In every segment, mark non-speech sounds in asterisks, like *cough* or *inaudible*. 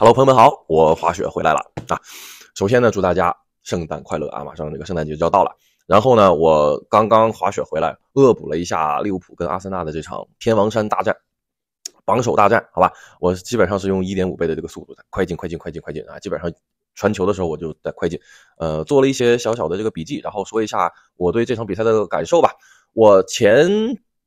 Hello，朋友们好！我滑雪回来了啊。首先呢，祝大家圣诞快乐啊！马上这个圣诞节就要到了。然后呢，我刚刚滑雪回来，恶补了一下利物浦跟阿森纳的这场天王山大战，榜首大战，好吧。我基本上是用一点五倍的这个速度的快进，快进，快进，快进啊！基本上传球的时候我就在快进，呃，做了一些小小的这个笔记，然后说一下我对这场比赛的感受吧。我前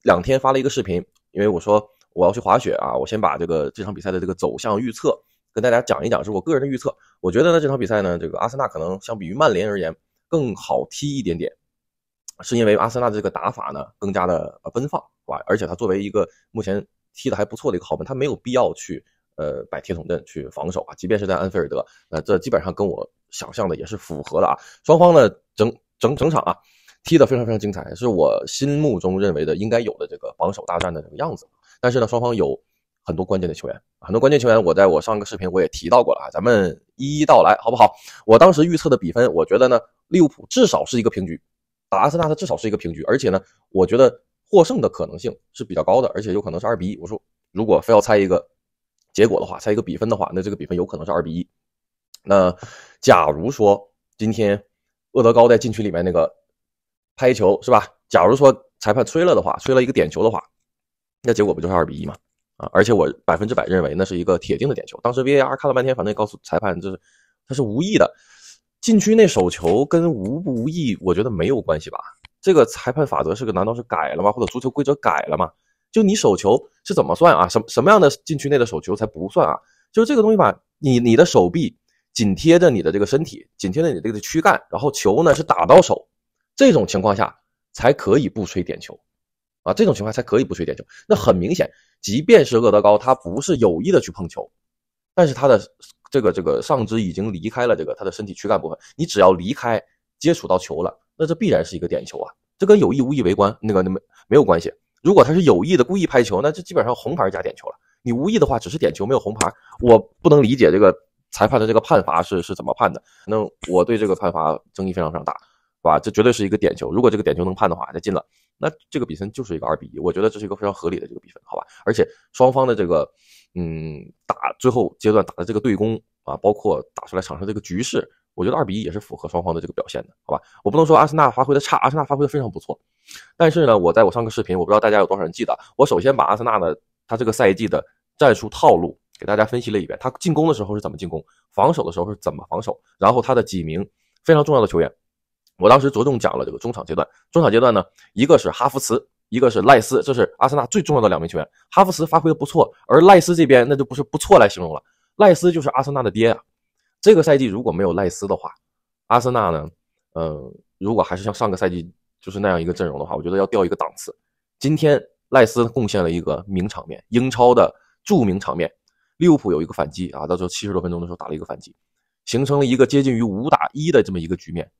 两天发了一个视频，因为我说我要去滑雪啊，我先把这个这场比赛的这个走向预测。跟大家讲一讲，是我个人的预测。我觉得呢，这场比赛呢，这个阿森纳可能相比于曼联而言更好踢一点点，是因为阿森纳的这个打法呢更加的奔放，对吧？而且他作为一个目前踢的还不错的一个豪门，他没有必要去呃摆铁桶阵去防守啊。即便是在安菲尔德，那这基本上跟我想象的也是符合的啊。双方呢整整整场啊踢的非常非常精彩，是我心目中认为的应该有的这个防守大战的这个样子。但是呢，双方有。很多关键的球员，很多关键球员，我在我上一个视频我也提到过了啊，咱们一一道来，好不好？我当时预测的比分，我觉得呢，利物浦至少是一个平局，打阿森纳它至少是一个平局，而且呢，我觉得获胜的可能性是比较高的，而且有可能是二比一。我说，如果非要猜一个结果的话，猜一个比分的话，那这个比分有可能是二比一。那假如说今天厄德高在禁区里面那个拍球是吧？假如说裁判吹了的话，吹了一个点球的话，那结果不就是二比一吗？啊！而且我百分之百认为那是一个铁定的点球。当时 VAR 看了半天，反正也告诉裁判，就是他是无意的。禁区内手球跟无不无意，我觉得没有关系吧？这个裁判法则是个，难道是改了吗？或者足球规则改了吗？就你手球是怎么算啊？什什么样的禁区内的手球才不算啊？就是这个东西吧。你你的手臂紧贴着你的这个身体，紧贴着你这个躯干，然后球呢是打到手，这种情况下才可以不吹点球。啊，这种情况才可以不吹点球。那很明显，即便是厄德高，他不是有意的去碰球，但是他的这个这个上肢已经离开了这个他的身体躯干部分。你只要离开接触到球了，那这必然是一个点球啊！这跟有意无意为关，那个那么没有关系。如果他是有意的故意拍球，那这基本上红牌加点球了。你无意的话，只是点球，没有红牌。我不能理解这个裁判的这个判罚是是怎么判的。那我对这个判罚争议非常非常大，是吧？这绝对是一个点球。如果这个点球能判的话，那进了。那这个比分就是一个二比一，我觉得这是一个非常合理的这个比分，好吧？而且双方的这个，嗯，打最后阶段打的这个对攻啊，包括打出来场上这个局势，我觉得二比一也是符合双方的这个表现的，好吧？我不能说阿森纳发挥的差，阿森纳发挥的非常不错，但是呢，我在我上个视频，我不知道大家有多少人记得，我首先把阿森纳的他这个赛季的战术套路给大家分析了一遍，他进攻的时候是怎么进攻，防守的时候是怎么防守，然后他的几名非常重要的球员。我当时着重讲了这个中场阶段，中场阶段呢，一个是哈弗茨，一个是赖斯，这是阿森纳最重要的两名球员。哈弗茨发挥的不错，而赖斯这边那就不是不错来形容了，赖斯就是阿森纳的爹啊！这个赛季如果没有赖斯的话，阿森纳呢，嗯，如果还是像上个赛季就是那样一个阵容的话，我觉得要掉一个档次。今天赖斯贡献了一个名场面，英超的著名场面，利物浦有一个反击啊，到最后七十多分钟的时候打了一个反击，形成了一个接近于五打一的这么一个局面。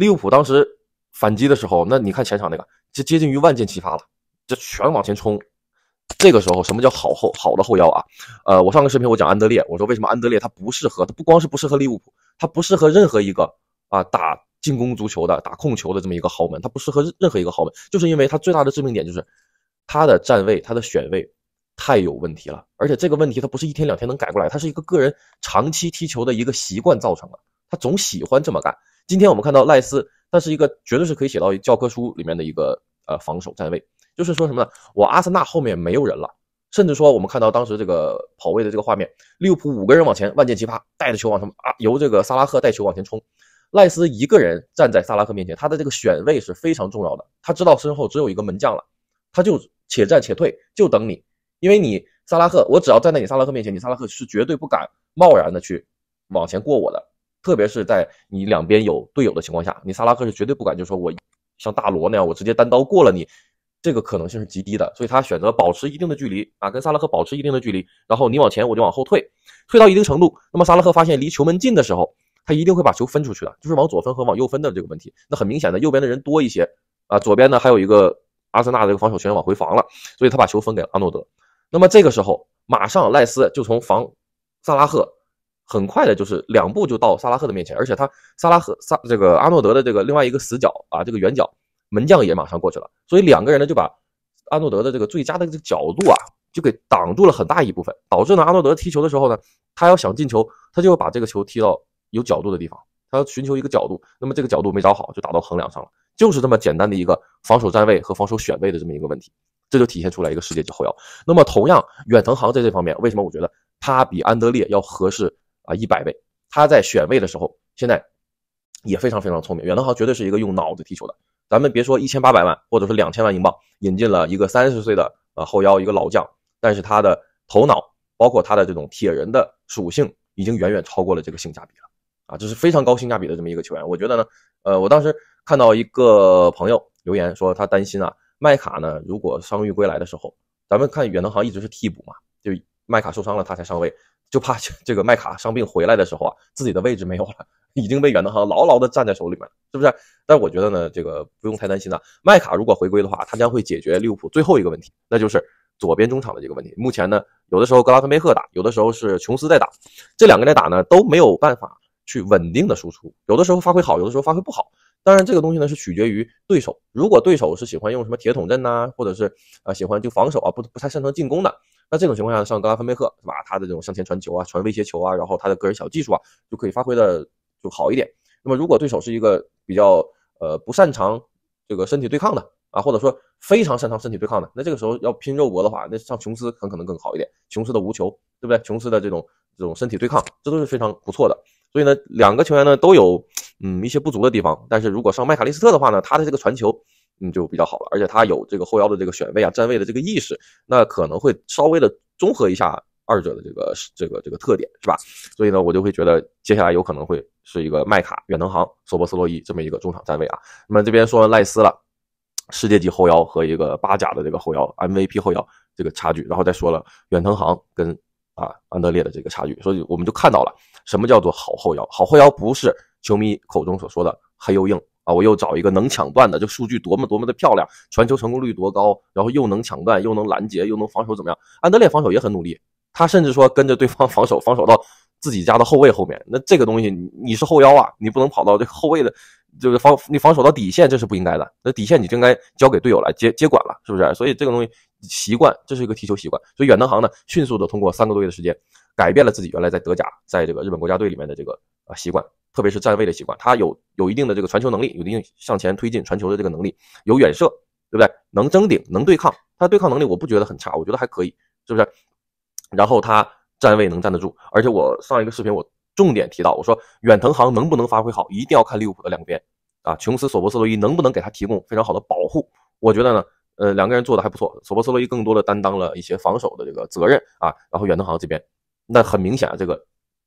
利物浦当时反击的时候，那你看前场那个，就接近于万箭齐发了，就全往前冲。这个时候，什么叫好后好的后腰啊？呃，我上个视频我讲安德烈，我说为什么安德烈他不适合，他不光是不适合利物浦，他不适合任何一个啊打进攻足球的、打控球的这么一个豪门，他不适合任何一个豪门，就是因为他最大的致命点就是他的站位、他的选位太有问题了，而且这个问题他不是一天两天能改过来，他是一个个人长期踢球的一个习惯造成的，他总喜欢这么干。今天我们看到赖斯，他是一个绝对是可以写到教科书里面的一个呃防守站位，就是说什么呢？我阿森纳后面没有人了，甚至说我们看到当时这个跑位的这个画面，利物浦五个人往前，万箭齐发，带着球往什么啊？由这个萨拉赫带球往前冲，赖斯一个人站在萨拉赫面前，他的这个选位是非常重要的，他知道身后只有一个门将了，他就且战且退，就等你，因为你萨拉赫，我只要站在你萨拉赫面前，你萨拉赫是绝对不敢贸然的去往前过我的。特别是在你两边有队友的情况下，你萨拉赫是绝对不敢就说我像大罗那样，我直接单刀过了你，这个可能性是极低的。所以他选择保持一定的距离啊，跟萨拉赫保持一定的距离，然后你往前，我就往后退，退到一定程度，那么萨拉赫发现离球门近的时候，他一定会把球分出去的，就是往左分和往右分的这个问题。那很明显的，右边的人多一些啊，左边呢还有一个阿森纳的这个防守球员往回防了，所以他把球分给阿诺德。那么这个时候，马上赖斯就从防萨拉赫。很快的，就是两步就到萨拉赫的面前，而且他萨拉赫萨这个阿诺德的这个另外一个死角啊，这个远角门将也马上过去了，所以两个人呢就把阿诺德的这个最佳的这个角度啊就给挡住了很大一部分，导致呢阿诺德踢球的时候呢，他要想进球，他就要把这个球踢到有角度的地方，他要寻求一个角度，那么这个角度没找好，就打到横梁上了，就是这么简单的一个防守站位和防守选位的这么一个问题，这就体现出来一个世界级后腰。那么同样，远藤航在这方面为什么我觉得他比安德烈要合适？啊，一百位。他在选位的时候，现在也非常非常聪明。远藤航绝对是一个用脑子踢球的。咱们别说一千八百万，或者说两千万英镑引进了一个三十岁的呃后腰，一个老将，但是他的头脑，包括他的这种铁人的属性，已经远远超过了这个性价比了。啊，这是非常高性价比的这么一个球员。我觉得呢，呃，我当时看到一个朋友留言说，他担心啊，麦卡呢如果伤愈归来的时候，咱们看远藤航一直是替补嘛，就。麦卡受伤了，他才上位，就怕 *laughs* 这个麦卡伤病回来的时候啊，自己的位置没有了，已经被远藤航牢牢的站在手里面是不是？但我觉得呢，这个不用太担心的。麦卡如果回归的话，他将会解决利物浦最后一个问题，那就是左边中场的这个问题。目前呢，有的时候格拉芬贝赫打，有的时候是琼斯在打，这两个在打呢，都没有办法去稳定的输出，有的时候发挥好，有的时候发挥不好。当然，这个东西呢是取决于对手，如果对手是喜欢用什么铁桶阵呐，或者是啊喜欢就防守啊，不不太擅长进攻的。那这种情况下，上格拉芬贝赫是吧？他的这种向前传球啊，传威胁球啊，然后他的个人小技术啊，就可以发挥的就好一点。那么如果对手是一个比较呃不擅长这个身体对抗的啊，或者说非常擅长身体对抗的，那这个时候要拼肉搏的话，那上琼斯很可能更好一点。琼斯的无球，对不对？琼斯的这种这种身体对抗，这都是非常不错的。所以呢，两个球员呢都有嗯一些不足的地方，但是如果上麦卡利斯特的话呢，他的这个传球。嗯，就比较好了，而且他有这个后腰的这个选位啊、站位的这个意识，那可能会稍微的综合一下二者的这个这个这个特点，是吧？所以呢，我就会觉得接下来有可能会是一个麦卡、远藤航、索博斯洛伊这么一个中场站位啊。那么这边说完赖斯了，世界级后腰和一个八甲的这个后腰 MVP 后腰这个差距，然后再说了远藤航跟啊安德烈的这个差距，所以我们就看到了什么叫做好后腰？好后腰不是球迷口中所说的黑又硬。啊，我又找一个能抢断的，就数据多么多么的漂亮，传球成功率多高，然后又能抢断，又能拦截，又能防守怎么样？安德烈防守也很努力，他甚至说跟着对方 *laughs* 防守，防守到自己家的后卫后面。那这个东西，你是后腰啊，你不能跑到这个后卫的，就是防你防守到底线，这是不应该的。那底线你就应该交给队友来接接管了，是不是？所以这个东西习惯，这是一个踢球习惯。所以远藤航呢，迅速的通过三个多月的时间。改变了自己原来在德甲，在这个日本国家队里面的这个啊习惯，特别是站位的习惯。他有有一定的这个传球能力，有一定向前推进传球的这个能力，有远射，对不对？能争顶，能对抗，他对抗能力我不觉得很差，我觉得还可以，是不是？然后他站位能站得住，而且我上一个视频我重点提到，我说远藤航能不能发挥好，一定要看利物浦的两边啊，琼斯、索博斯洛伊能不能给他提供非常好的保护？我觉得呢，呃，两个人做的还不错，索博斯洛伊更多的担当了一些防守的这个责任啊，然后远藤航这边。那很明显，这个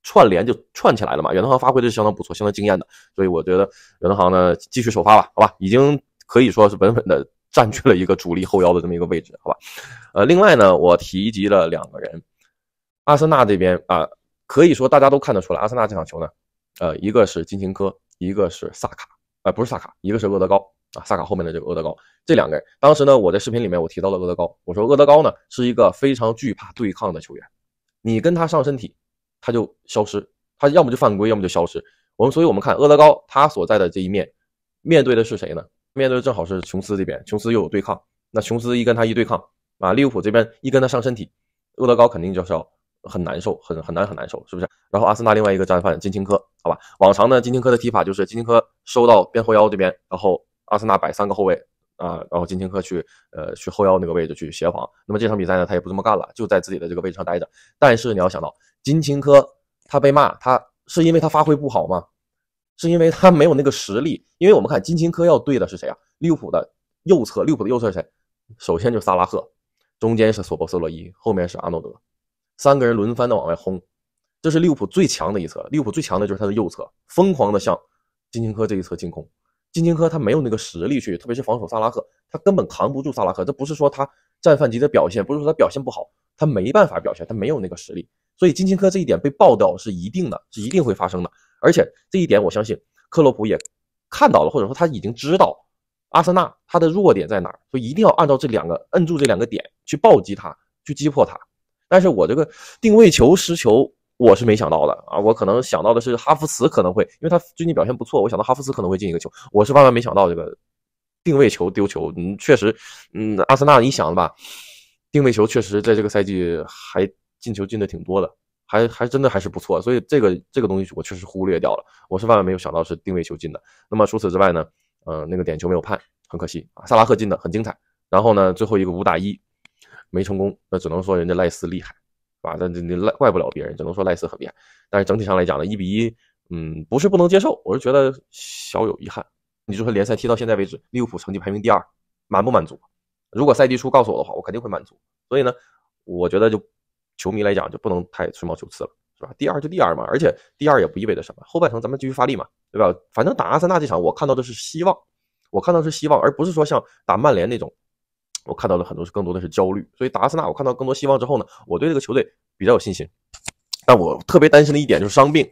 串联就串起来了嘛。远东航发挥的是相当不错，相当惊艳的，所以我觉得远东航呢继续首发吧，好吧，已经可以说是稳稳的占据了一个主力后腰的这么一个位置，好吧。呃，另外呢，我提及了两个人，阿森纳这边啊，可以说大家都看得出来，阿森纳这场球呢，呃，一个是金琴科，一个是萨卡，呃，不是萨卡，一个是厄德高啊，萨卡后面的这个厄德高，这两个人，当时呢，我在视频里面我提到了厄德高，我说厄德高呢是一个非常惧怕对抗的球员。你跟他上身体，他就消失，他要么就犯规，要么就消失。我们所以，我们看阿德高他所在的这一面，面对的是谁呢？面对的正好是琼斯这边，琼斯又有对抗。那琼斯一跟他一对抗啊，利物浦这边一跟他上身体，阿德高肯定就是要很难受，很很难很难受，是不是？然后阿森纳另外一个战犯金廷科，好吧，往常呢，金廷科的踢法就是金廷科收到边后腰这边，然后阿森纳摆三个后卫。啊，然后金琴科去，呃，去后腰那个位置去协防。那么这场比赛呢，他也不这么干了，就在自己的这个位置上待着。但是你要想到，金琴科他被骂，他是因为他发挥不好吗？是因为他没有那个实力？因为我们看金琴科要对的是谁啊？利物浦的右侧，利物浦的右侧是谁？首先就萨拉赫，中间是索博斯洛伊，后面是阿诺德，三个人轮番的往外轰，这是利物浦最强的一侧。利物浦最强的就是他的右侧，疯狂的向金琴科这一侧进攻。金金科他没有那个实力去，特别是防守萨拉赫，他根本扛不住萨拉赫。这不是说他战犯级的表现，不是说他表现不好，他没办法表现，他没有那个实力。所以金金科这一点被爆掉是一定的，是一定会发生的。而且这一点我相信克洛普也看到了，或者说他已经知道阿森纳他的弱点在哪儿，就一定要按照这两个摁住这两个点去暴击他，去击破他。但是我这个定位球失球。我是没想到的啊！我可能想到的是哈弗茨可能会，因为他最近表现不错，我想到哈弗茨可能会进一个球。我是万万没想到这个定位球丢球，嗯，确实，嗯，阿森纳你想吧，定位球确实在这个赛季还进球进的挺多的，还还真的还是不错。所以这个这个东西我确实忽略掉了，我是万万没有想到是定位球进的。那么除此之外呢，嗯，那个点球没有判，很可惜啊。萨拉赫进的很精彩，然后呢，最后一个五打一没成功，那只能说人家赖斯厉害。啊，了，这你赖怪不了别人，只能说赖斯很厉害。但是整体上来讲呢，一比一，嗯，不是不能接受，我是觉得小有遗憾。你就说联赛踢到现在为止，利物浦成绩排名第二，满不满足？如果赛季初告诉我的话，我肯定会满足。所以呢，我觉得就球迷来讲就不能太吹毛求疵了，是吧？第二就第二嘛，而且第二也不意味着什么，后半程咱们继续发力嘛，对吧？反正打阿森纳这场，我看到的是希望，我看到是希望，而不是说像打曼联那种。我看到了很多，是更多的是焦虑。所以达斯纳，我看到更多希望之后呢，我对这个球队比较有信心。但我特别担心的一点就是伤病。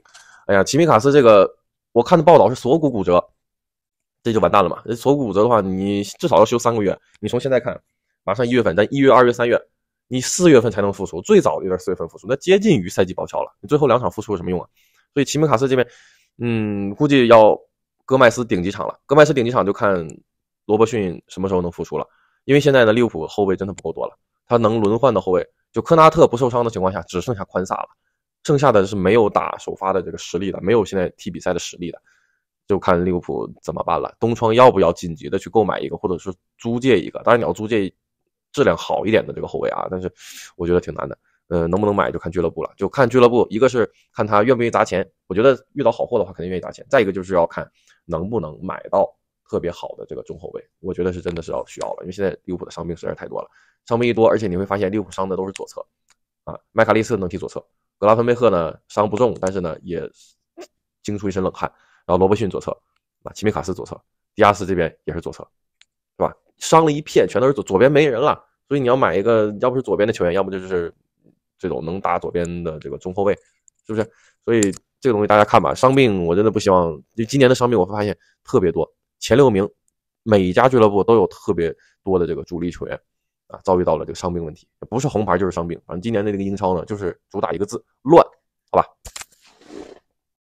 哎呀，齐米卡斯这个，我看的报道是锁骨骨折，这就完蛋了嘛？锁骨骨折的话，你至少要休三个月。你从现在看，马上一月份，但一月、二月、三月，你四月份才能复出，最早有点四月份复出，那接近于赛季报销了。你最后两场复出有什么用啊？所以齐米卡斯这边，嗯，估计要戈麦斯顶几场了。戈麦斯顶几场就看罗伯逊什么时候能复出了。因为现在呢，利物浦后卫真的不够多了，他能轮换的后卫，就科纳特不受伤的情况下，只剩下宽萨了，剩下的是没有打首发的这个实力的，没有现在踢比赛的实力的，就看利物浦怎么办了。东窗要不要紧急的去购买一个，或者是租借一个？当然你要租借质量好一点的这个后卫啊，但是我觉得挺难的。呃，能不能买就看俱乐部了，就看俱乐部，一个是看他愿不愿意砸钱，我觉得遇到好货的话肯定愿意砸钱。再一个就是要看能不能买到。特别好的这个中后卫，我觉得是真的是要需要了，因为现在利物浦的伤病实在是太多了。伤病一多，而且你会发现利物浦伤的都是左侧，啊，麦卡利斯能踢左侧，格拉芬贝赫呢伤不重，但是呢也惊出一身冷汗。然后罗伯逊左侧，啊，齐米卡斯左侧，迪亚斯这边也是左侧，是吧？伤了一片，全都是左左边没人了。所以你要买一个，要不是左边的球员，要不就是这种能打左边的这个中后卫，是不是？所以这个东西大家看吧，伤病我真的不希望，就今年的伤病我会发现特别多。前六名，每一家俱乐部都有特别多的这个主力球员，啊，遭遇到了这个伤病问题，不是红牌就是伤病。反正今年的这个英超呢，就是主打一个字乱，好吧。